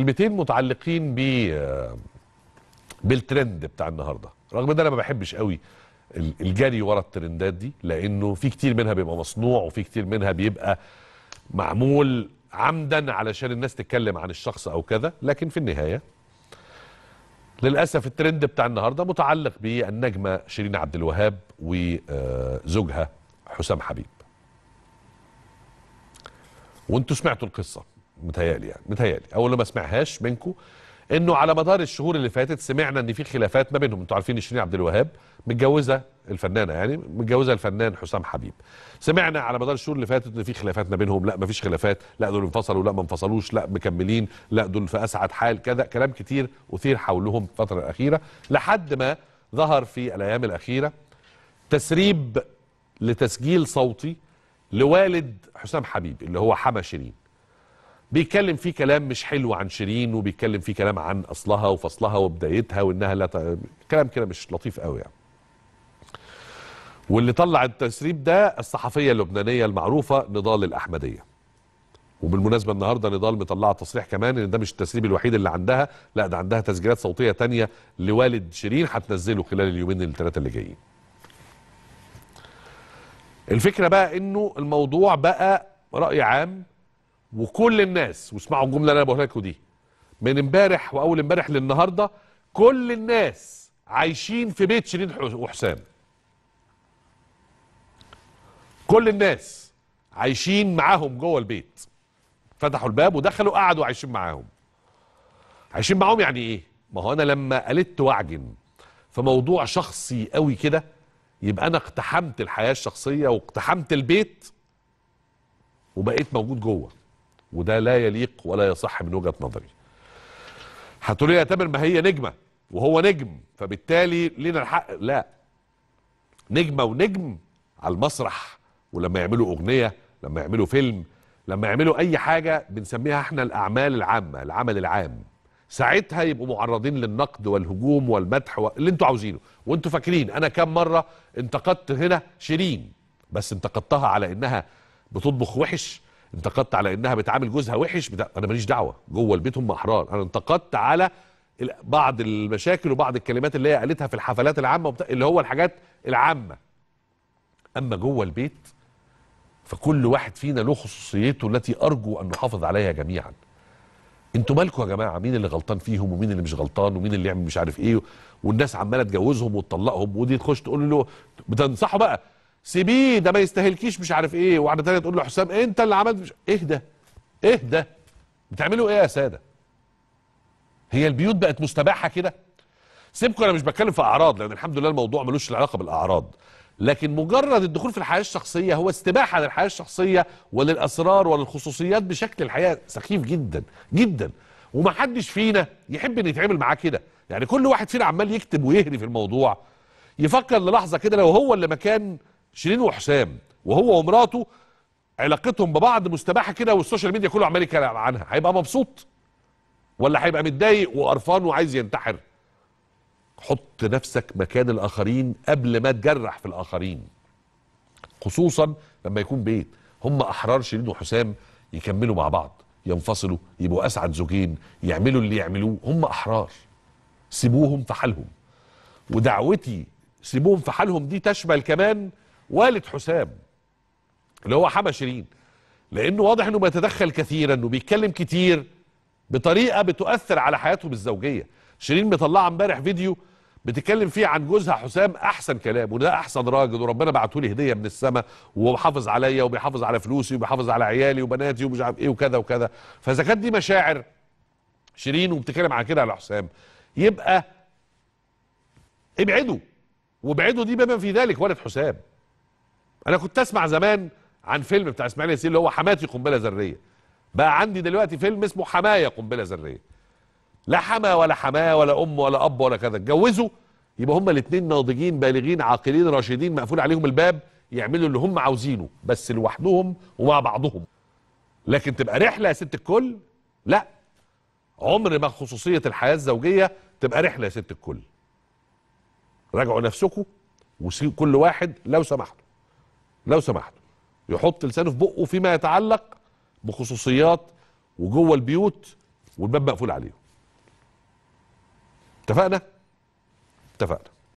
كلمتين متعلقين ب آه، بالترند بتاع النهارده رغم ان انا ما بحبش قوي الجري ورا الترندات دي لانه في كتير منها بيبقى مصنوع وفي كتير منها بيبقى معمول عمدا علشان الناس تتكلم عن الشخص او كذا لكن في النهايه للاسف الترند بتاع النهارده متعلق بالنجمه شيرين عبد الوهاب وزوجها آه، حسام حبيب وانتوا سمعتوا القصه متهيألي يعني متهيألي أو اللي ما سمعهاش منكم انه على مدار الشهور اللي فاتت سمعنا ان في خلافات ما بينهم انتوا عارفين شيرين عبد الوهاب متجوزه الفنانه يعني متجوزه الفنان حسام حبيب سمعنا على مدار الشهور اللي فاتت ان في خلافات ما بينهم لا ما فيش خلافات لا دول انفصلوا لا ما انفصلوش لا مكملين لا دول في اسعد حال كذا كلام كتير اثير حولهم الفتره الاخيره لحد ما ظهر في الايام الاخيره تسريب لتسجيل صوتي لوالد حسام حبيب اللي هو حما شيرين بيتكلم فيه كلام مش حلو عن شيرين وبيتكلم فيه كلام عن اصلها وفصلها وبدايتها وانها لا ت... كلام كده مش لطيف قوي يعني. واللي طلع التسريب ده الصحفيه اللبنانيه المعروفه نضال الاحمديه. وبالمناسبه النهارده نضال مطلعه تصريح كمان ان ده مش التسريب الوحيد اللي عندها، لا ده عندها تسجيلات صوتيه تانية لوالد شيرين هتنزله خلال اليومين الثلاثه اللي جايين. الفكره بقى انه الموضوع بقى راي عام وكل الناس واسمعوا الجمله اللي انا بقولها لكم دي من امبارح واول امبارح للنهارده كل الناس عايشين في بيت شيرين وحسام كل الناس عايشين معاهم جوه البيت فتحوا الباب ودخلوا قعدوا عايشين معاهم عايشين معاهم يعني ايه ما هو انا لما قلت واعجن في موضوع شخصي قوي كده يبقى انا اقتحمت الحياه الشخصيه واقتحمت البيت وبقيت موجود جوه وده لا يليق ولا يصح من وجهه نظري لي يا تامر ما هي نجمه وهو نجم فبالتالي لنا الحق لا نجمه ونجم على المسرح ولما يعملوا اغنيه لما يعملوا فيلم لما يعملوا اي حاجه بنسميها احنا الاعمال العامه العمل العام ساعتها يبقوا معرضين للنقد والهجوم والمدح اللي انتوا عاوزينه وانتوا فاكرين انا كم مره انتقدت هنا شيرين بس انتقدتها على انها بتطبخ وحش انتقدت على انها بتعامل جوزها وحش بتا... انا ماليش دعوه جوه البيت هم احرار انا انتقدت على بعض المشاكل وبعض الكلمات اللي هي قالتها في الحفلات العامه وبتاع اللي هو الحاجات العامه اما جوه البيت فكل واحد فينا له خصوصيته التي ارجو ان نحافظ عليها جميعا انتوا مالكم يا جماعه مين اللي غلطان فيهم ومين اللي مش غلطان ومين اللي يعمل مش عارف ايه والناس عماله تجوزهم وتطلقهم ودي تخش تقول له بتنصحه بقى سيبيه ده ما يستاهلكيش مش عارف ايه وواحده تانية تقول له حسام انت اللي عملت مش... ايه ده ايه ده بتعملوا ايه يا ساده هي البيوت بقت مستباحه كده سيبكم انا مش بتكلم في اعراض لان الحمد لله الموضوع ملوش علاقه بالاعراض لكن مجرد الدخول في الحياه الشخصيه هو استباحه للحياه الشخصيه وللاسرار وللخصوصيات بشكل الحياه سخيف جدا جدا ومحدش فينا يحب ان يتعامل معاه كده يعني كل واحد فينا عمال يكتب ويهري في الموضوع يفكر للحظه كده لو هو اللي مكان شيرين وحسام وهو ومراته علاقتهم ببعض مستباحه كده والسوشيال ميديا كله عمال يتكلم عنها هيبقى مبسوط ولا هيبقى متضايق وقرفان وعايز ينتحر حط نفسك مكان الاخرين قبل ما تجرح في الاخرين خصوصا لما يكون بيت هم احرار شيرين وحسام يكملوا مع بعض ينفصلوا يبقوا اسعد زوجين يعملوا اللي يعملوه هم احرار سيبوهم في حالهم ودعوتي سيبوهم في حالهم دي تشمل كمان والد حسام اللي هو حبا شيرين لانه واضح انه بيتدخل كثيرا انه بيتكلم كتير بطريقه بتؤثر على حياتهم الزوجيه شيرين مطلعه امبارح فيديو بتتكلم فيه عن جوزها حسام احسن كلام وده احسن راجل وربنا بعته لي هديه من السماء وحافظ عليا وبيحافظ على فلوسي وبيحافظ على عيالي وبناتي ومش عارف ايه وكذا وكذا فاذا كانت دي مشاعر شيرين وبتتكلم عن كده على حسام يبقى ابعدوا وابعدوا دي بما في ذلك ولد حسام انا كنت اسمع زمان عن فيلم بتاع اسماعيل ياسين اللي هو حماتي قنبله ذريه بقى عندي دلوقتي فيلم اسمه حمايا قنبله ذريه لا حما ولا حماه ولا ام ولا اب ولا كذا اتجوزوا يبقى هما الاثنين ناضجين بالغين عاقلين راشدين مقفول عليهم الباب يعملوا اللي هم عاوزينه بس لوحدهم ومع بعضهم لكن تبقى رحله يا ست الكل لا عمر ما خصوصيه الحياه الزوجيه تبقى رحله يا ست الكل راجعوا نفسكم وكل واحد لو سمحتوا لو سمحت يحط لسانه في بقه فيما يتعلق بخصوصيات وجوه البيوت والباب مقفول عليهم اتفقنا اتفقنا